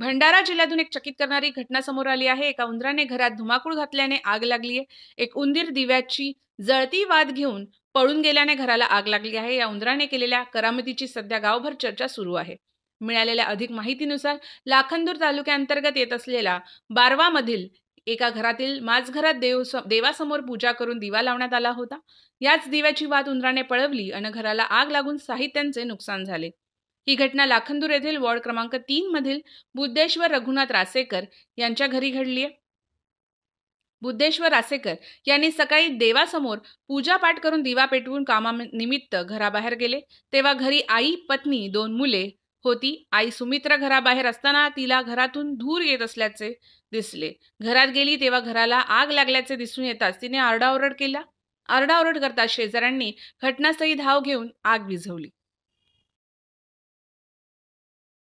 भंडारा जिल्ह्यातून एक चकित करणारी घटना समोर आली आहे एका उंदराने घरात धुमाकूळ घातल्याने आग लागली आहे एक उंदीर दिव्याची जळती वाद घेऊन पळून गेल्याने घराला आग लागली आहे या उंदराने केलेल्या करामतीची सध्या गावभर चर्चा सुरू आहे मिळालेल्या अधिक माहितीनुसार लाखंदूर तालुक्याअंतर्गत येत बारवा मधील एका घरातील माझघरात देव देवासमोर पूजा करून दिवा लावण्यात आला होता याच दिव्याची वाद उंदराने पळवली आणि घराला आग लागून साहित्यांचे नुकसान झाले ही घटना लाखंदूर येथील वॉर्ड क्रमांक तीन मधील बुद्धेश्वर रघुनाथ रासेकर यांच्या घरी घडली आहे बुद्धेश्वर रासेकर यांनी सकाळी देवासमोर पूजा पाठ करून दिवा पेटवून कामानिमित्त घराबाहेर गेले तेव्हा घरी आई पत्नी दोन मुले होती आई सुमित्रा घराबाहेर असताना तिला घरातून धूर येत असल्याचे दिसले घरात गेली तेव्हा घराला आग लागल्याचे दिसून येताच तिने आरडाओरड केला आरडाओरड करता शेजाऱ्यांनी घटनास्थळी धाव घेऊन आग विझवली